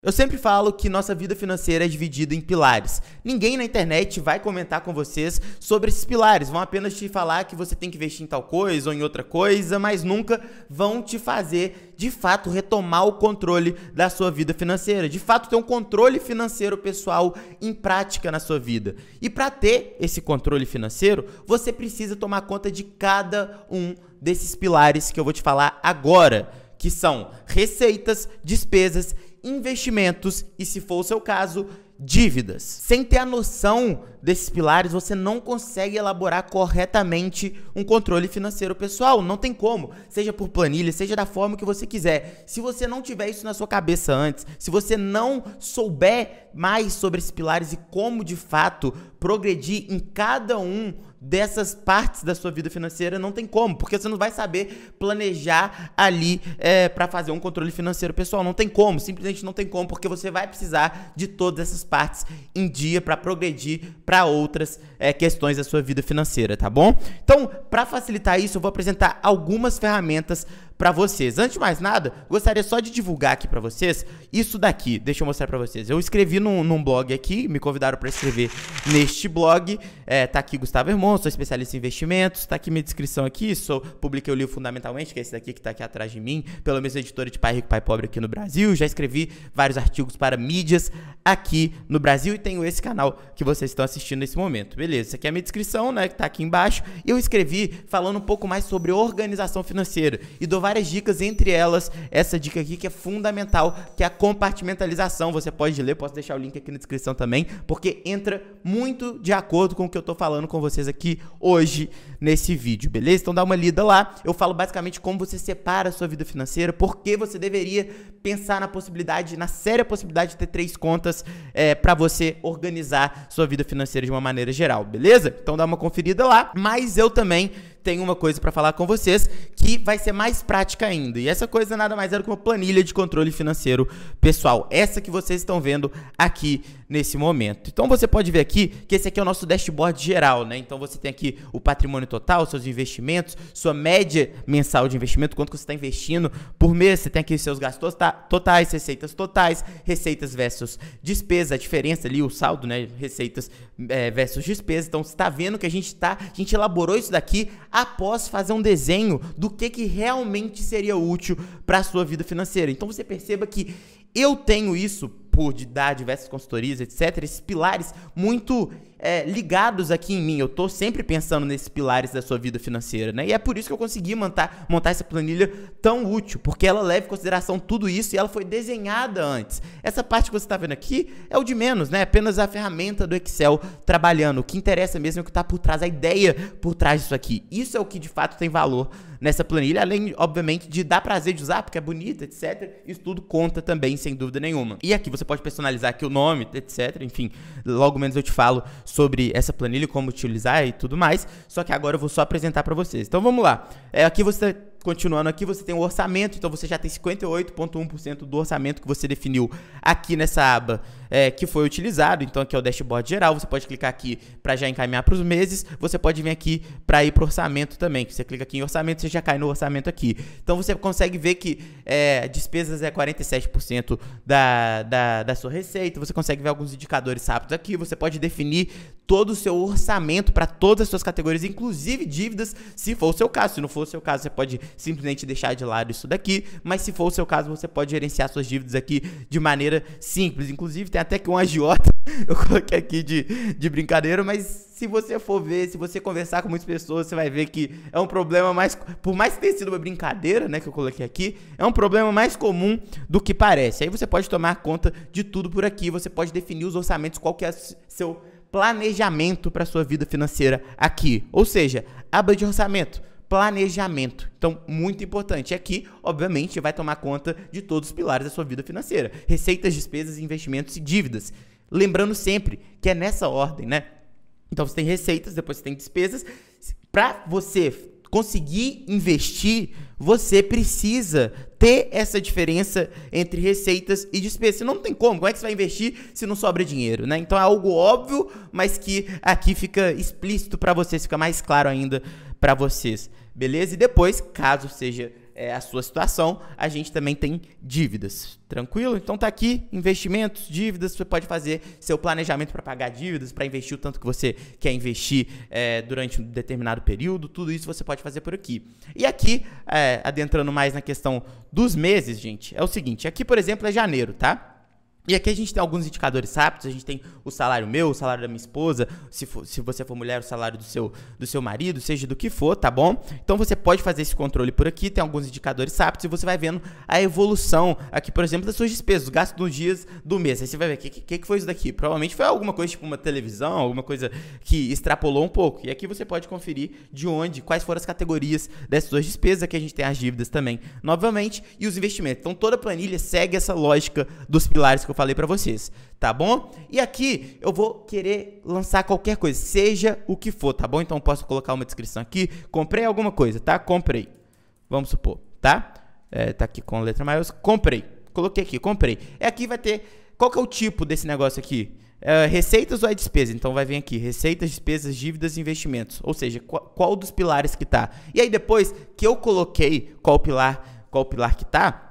Eu sempre falo que nossa vida financeira é dividida em pilares. Ninguém na internet vai comentar com vocês sobre esses pilares, vão apenas te falar que você tem que investir em tal coisa ou em outra coisa, mas nunca vão te fazer de fato retomar o controle da sua vida financeira, de fato ter um controle financeiro pessoal em prática na sua vida. E para ter esse controle financeiro, você precisa tomar conta de cada um desses pilares que eu vou te falar agora, que são receitas, despesas investimentos e, se for o seu caso, dívidas. Sem ter a noção desses pilares, você não consegue elaborar corretamente um controle financeiro pessoal. Não tem como. Seja por planilha, seja da forma que você quiser. Se você não tiver isso na sua cabeça antes, se você não souber mais sobre esses pilares e como de fato progredir em cada um dessas partes da sua vida financeira não tem como, porque você não vai saber planejar ali é, para fazer um controle financeiro pessoal. Não tem como, simplesmente não tem como, porque você vai precisar de todas essas partes em dia para progredir para outras é, questões da sua vida financeira, tá bom? Então, para facilitar isso, eu vou apresentar algumas ferramentas para vocês. Antes de mais nada, gostaria só de divulgar aqui para vocês isso daqui. Deixa eu mostrar para vocês. Eu escrevi num, num, blog aqui, me convidaram para escrever neste blog. É, tá aqui Gustavo Hermon, sou especialista em investimentos. Tá aqui minha descrição aqui. Sou, publiquei o livro Fundamentalmente, que é esse daqui que tá aqui atrás de mim, pela mesma editora de Pai Rico, Pai Pobre aqui no Brasil. Já escrevi vários artigos para mídias aqui no Brasil e tenho esse canal que vocês estão assistindo nesse momento. Beleza, isso aqui é a minha descrição, né, que tá aqui embaixo. E eu escrevi falando um pouco mais sobre organização financeira e dou várias dicas, entre elas essa dica aqui que é fundamental, que é a compartimentalização. Você pode ler, posso deixar o link aqui na descrição também, porque entra muito de acordo com o que eu tô falando com vocês aqui hoje nesse vídeo, beleza? Então dá uma lida lá. Eu falo basicamente como você separa a sua vida financeira, por que você deveria pensar na possibilidade, na séria possibilidade de ter três contas é, para você organizar sua vida financeira de uma maneira geral, beleza? Então dá uma conferida lá. Mas eu também tenho uma coisa para falar com vocês que vai ser mais prática ainda. E essa coisa nada mais era é que uma planilha de controle financeiro pessoal. Essa que vocês estão vendo aqui nesse momento. Então você pode ver aqui que esse aqui é o nosso dashboard geral, né? Então você tem aqui o patrimônio total, seus investimentos, sua média mensal de investimento, quanto você está investindo por mês, você tem aqui seus gastos tota-, totais, receitas totais, receitas versus despesa, a diferença ali, o saldo, né? Receitas é, versus despesa. Então você está vendo que a gente está, a gente elaborou isso daqui após fazer um desenho do que, que realmente seria útil para a sua vida financeira. Então você perceba que eu tenho isso por dar diversas consultorias, etc., esses pilares muito é, ligados aqui em mim. Eu tô sempre pensando nesses pilares da sua vida financeira, né? E é por isso que eu consegui montar, montar essa planilha tão útil, porque ela leva em consideração tudo isso e ela foi desenhada antes. Essa parte que você está vendo aqui é o de menos, né? Apenas a ferramenta do Excel trabalhando. O que interessa mesmo é o que está por trás, a ideia por trás disso aqui. Isso é o que de fato tem valor nessa planilha, além, obviamente, de dar prazer de usar, porque é bonita, etc. Isso tudo conta também, sem dúvida nenhuma. E aqui você pode personalizar aqui o nome, etc. Enfim, logo menos eu te falo sobre essa planilha, como utilizar e tudo mais. Só que agora eu vou só apresentar para vocês. Então vamos lá. É, aqui você continuando aqui, você tem o orçamento, então você já tem 58,1% do orçamento que você definiu aqui nessa aba é, que foi utilizado. Então aqui é o dashboard geral, você pode clicar aqui para já encaminhar para os meses, você pode vir aqui para ir para orçamento também. Você clica aqui em orçamento, você já cai no orçamento aqui. Então você consegue ver que é, despesas é 47% da, da, da sua receita, você consegue ver alguns indicadores rápidos aqui, você pode definir todo o seu orçamento para todas as suas categorias, inclusive dívidas, se for o seu caso. Se não for o seu caso, você pode simplesmente deixar de lado isso daqui, mas se for o seu caso, você pode gerenciar suas dívidas aqui de maneira simples. Inclusive, tem até que um agiota, eu coloquei aqui de, de brincadeira, mas se você for ver, se você conversar com muitas pessoas, você vai ver que é um problema mais. Por mais que tenha sido uma brincadeira, né, que eu coloquei aqui, é um problema mais comum do que parece. Aí você pode tomar conta de tudo por aqui, você pode definir os orçamentos, qual que é seu planejamento para sua vida financeira aqui. Ou seja, aba de orçamento planejamento. Então, muito importante. Aqui, é obviamente, vai tomar conta de todos os pilares da sua vida financeira: receitas, despesas, investimentos e dívidas. Lembrando sempre que é nessa ordem, né? Então você tem receitas, depois você tem despesas. Para você conseguir investir, você precisa ter essa diferença entre receitas e despesas. Não tem como. Como é que você vai investir se não sobra dinheiro, né? Então é algo óbvio, mas que aqui fica explícito para você, fica mais claro ainda para vocês, beleza? E depois, caso seja é, a sua situação, a gente também tem dívidas, tranquilo? Então tá aqui, investimentos, dívidas, você pode fazer seu planejamento para pagar dívidas, para investir o tanto que você quer investir é, durante um determinado período, tudo isso você pode fazer por aqui. E aqui, é, adentrando mais na questão dos meses, gente, é o seguinte, aqui por exemplo é janeiro, tá? E aqui a gente tem alguns indicadores rápidos, a gente tem o salário meu, o salário da minha esposa, se, for, se você for mulher, o salário do seu, do seu marido, seja do que for, tá bom? Então você pode fazer esse controle por aqui, tem alguns indicadores rápidos e você vai vendo a evolução aqui, por exemplo, das suas despesas, o gasto nos dias do mês. Aí você vai ver, o que, que, que foi isso daqui? Provavelmente foi alguma coisa tipo uma televisão, alguma coisa que extrapolou um pouco. E aqui você pode conferir de onde, quais foram as categorias dessas suas despesas, aqui a gente tem as dívidas também, novamente, e os investimentos. Então toda a planilha segue essa lógica dos pilares que eu falei para vocês, tá bom? E aqui eu vou querer lançar qualquer coisa, seja o que for, tá bom? Então posso colocar uma descrição aqui. Comprei alguma coisa, tá? Comprei. Vamos supor, tá? É, tá aqui com letra maiúscula. Comprei. Coloquei aqui, comprei. É aqui vai ter. Qual que é o tipo desse negócio aqui? É, receitas ou é despesa? Então vai vir aqui, receitas, despesas, dívidas e investimentos. Ou seja, qual, qual dos pilares que tá. E aí depois que eu coloquei qual pilar, qual pilar que tá,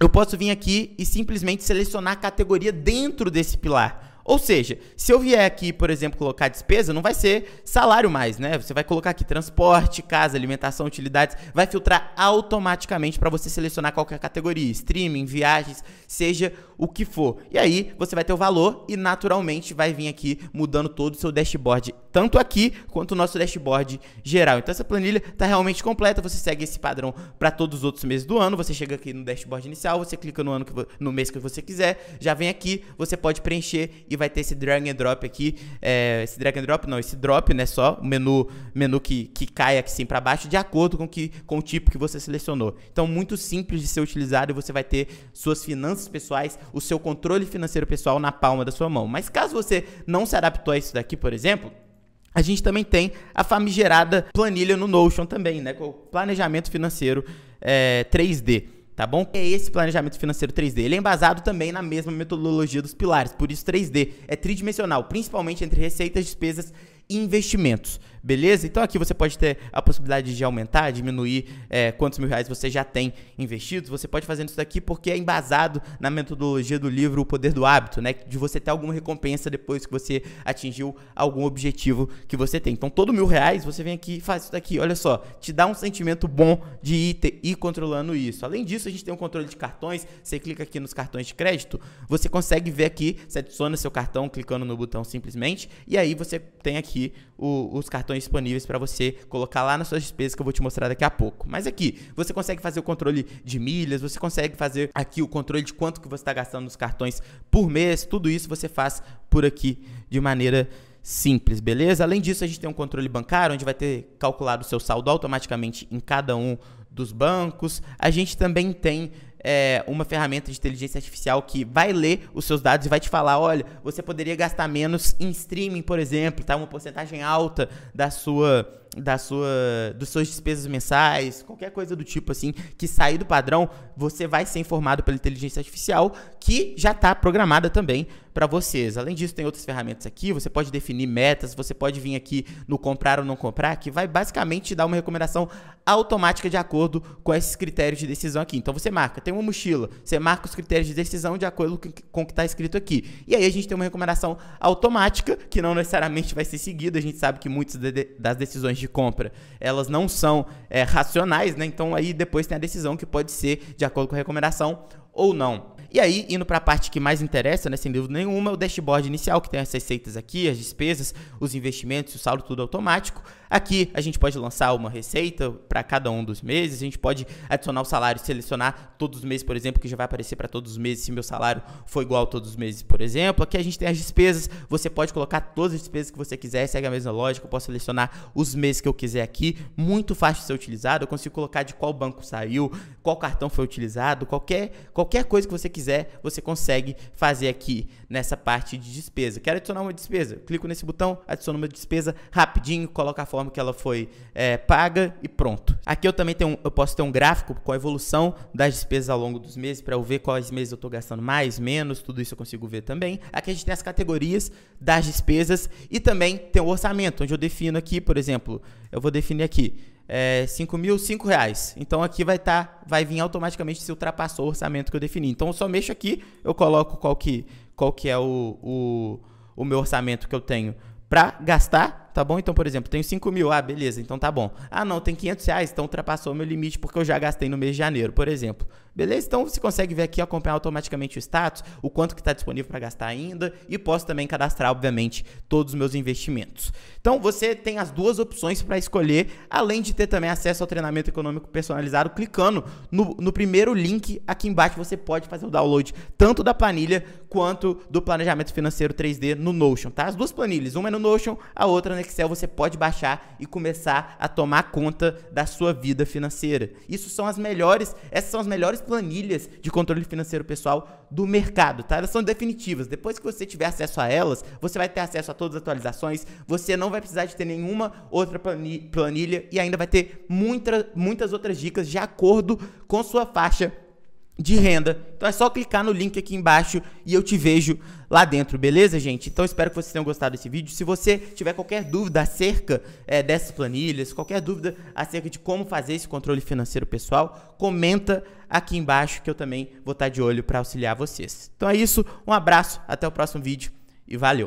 eu posso vir aqui e simplesmente selecionar a categoria dentro desse pilar. Ou seja, se eu vier aqui, por exemplo, colocar despesa, não vai ser salário mais, né? Você vai colocar aqui transporte, casa, alimentação, utilidades, vai filtrar automaticamente para você selecionar qualquer é categoria, streaming, viagens, seja o que for. E aí você vai ter o valor e naturalmente vai vir aqui mudando todo o seu dashboard, tanto aqui quanto o nosso dashboard geral. Então essa planilha está realmente completa, você segue esse padrão para todos os outros meses do ano, você chega aqui no dashboard inicial, você clica no ano que no mês que você quiser, já vem aqui, você pode preencher e vai ter esse drag and drop aqui, é, esse drag and drop não, esse drop, né, só o menu, menu que, que cai aqui sim para baixo de acordo com, que, com o tipo que você selecionou. Então, muito simples de ser utilizado e você vai ter suas finanças pessoais, o seu controle financeiro pessoal na palma da sua mão. Mas caso você não se adaptou a isso daqui, por exemplo, a gente também tem a famigerada planilha no Notion também, né? Com o planejamento financeiro é, 3D tá bom? É esse planejamento financeiro 3D. Ele é embasado também na mesma metodologia dos pilares, por isso 3D. É tridimensional, principalmente entre receitas, despesas e investimentos beleza? Então aqui você pode ter a possibilidade de aumentar, diminuir é, quantos mil reais você já tem investidos. Você pode fazer isso daqui porque é embasado na metodologia do livro O Poder do Hábito, né? De você ter alguma recompensa depois que você atingiu algum objetivo que você tem. Então todo mil reais você vem aqui e faz isso daqui. Olha só, te dá um sentimento bom de ir, ter, ir controlando isso. Além disso, a gente tem um controle de cartões. Você clica aqui nos cartões de crédito, você consegue ver aqui, você adiciona seu cartão clicando no botão simplesmente e aí você tem aqui o, os cartões cartões disponíveis para você colocar lá nas suas despesas que eu vou te mostrar daqui a pouco. Mas aqui, você consegue fazer o controle de milhas, você consegue fazer aqui o controle de quanto que você está gastando nos cartões por mês, tudo isso você faz por aqui de maneira simples, beleza? Além disso, a gente tem um controle bancário, onde vai ter calculado o seu saldo automaticamente em cada um dos bancos. A gente também tem é, uma ferramenta de inteligência artificial que vai ler os seus dados e vai te falar, olha, você poderia gastar menos em streaming, por exemplo, tá? Uma porcentagem alta da sua da sua, dos suas despesas mensais, qualquer coisa do tipo assim, que sair do padrão, você vai ser informado pela inteligência artificial que já está programada também para vocês. Além disso, tem outras ferramentas aqui, você pode definir metas, você pode vir aqui no comprar ou não comprar, que vai basicamente dar uma recomendação automática de acordo com esses critérios de decisão aqui. Então você marca, tem uma mochila, você marca os critérios de decisão de acordo com o que está escrito aqui. E aí a gente tem uma recomendação automática, que não necessariamente vai ser seguida, a gente sabe que muitas das decisões de compra, elas não são é, racionais, né? Então aí depois tem a decisão que pode ser de acordo com a recomendação ou não. E aí, indo para a parte que mais interessa, né, sem dúvida nenhuma, é o dashboard inicial, que tem as receitas aqui, as despesas, os investimentos, o saldo tudo automático. Aqui a gente pode lançar uma receita para cada um dos meses, a gente pode adicionar o salário, selecionar todos os meses, por exemplo, que já vai aparecer para todos os meses se meu salário for igual a todos os meses, por exemplo. Aqui a gente tem as despesas, você pode colocar todas as despesas que você quiser, segue a mesma lógica, eu posso selecionar os meses que eu quiser aqui, muito fácil de ser utilizado, eu consigo colocar de qual banco saiu, qual cartão foi utilizado, qualquer, qualquer coisa que você quiser, você consegue fazer aqui nessa parte de despesa. Quero adicionar uma despesa, clico nesse botão, adiciono uma despesa rapidinho, colocar. a foto forma que ela foi é, paga e pronto. Aqui eu também tenho, eu posso ter um gráfico com a evolução das despesas ao longo dos meses para eu ver quais meses eu estou gastando mais, menos, tudo isso eu consigo ver também. Aqui a gente tem as categorias das despesas e também tem o orçamento, onde eu defino aqui, por exemplo, eu vou definir aqui é, 5 mil, 5 reais. Então aqui vai estar, tá, vai vir automaticamente se ultrapassou o orçamento que eu defini. Então eu só mexo aqui, eu coloco qual que, qual que é o, o, o meu orçamento que eu tenho para gastar tá bom? Então, por exemplo, tenho 5 mil, ah, beleza, então tá bom. Ah, não, tem 500 reais, então ultrapassou o meu limite porque eu já gastei no mês de janeiro, por exemplo. Beleza? Então você consegue ver aqui, acompanhar automaticamente o status, o quanto que está disponível para gastar ainda e posso também cadastrar, obviamente, todos os meus investimentos. Então você tem as duas opções para escolher, além de ter também acesso ao treinamento econômico personalizado, clicando no, no primeiro link aqui embaixo você pode fazer o download tanto da planilha quanto do planejamento financeiro 3D no Notion, tá? As duas planilhas, uma é no Notion, a outra no Excel você pode baixar e começar a tomar conta da sua vida financeira. Isso são as melhores, essas são as melhores planilhas de controle financeiro pessoal do mercado, tá? Elas são definitivas. Depois que você tiver acesso a elas, você vai ter acesso a todas as atualizações, você não vai precisar de ter nenhuma outra planilha e ainda vai ter muita, muitas outras dicas de acordo com sua faixa de renda. Então é só clicar no link aqui embaixo e eu te vejo lá dentro, beleza, gente? Então espero que vocês tenham gostado desse vídeo. Se você tiver qualquer dúvida acerca é, dessas planilhas, qualquer dúvida acerca de como fazer esse controle financeiro pessoal, comenta aqui embaixo que eu também vou estar de olho para auxiliar vocês. Então é isso, um abraço, até o próximo vídeo e valeu!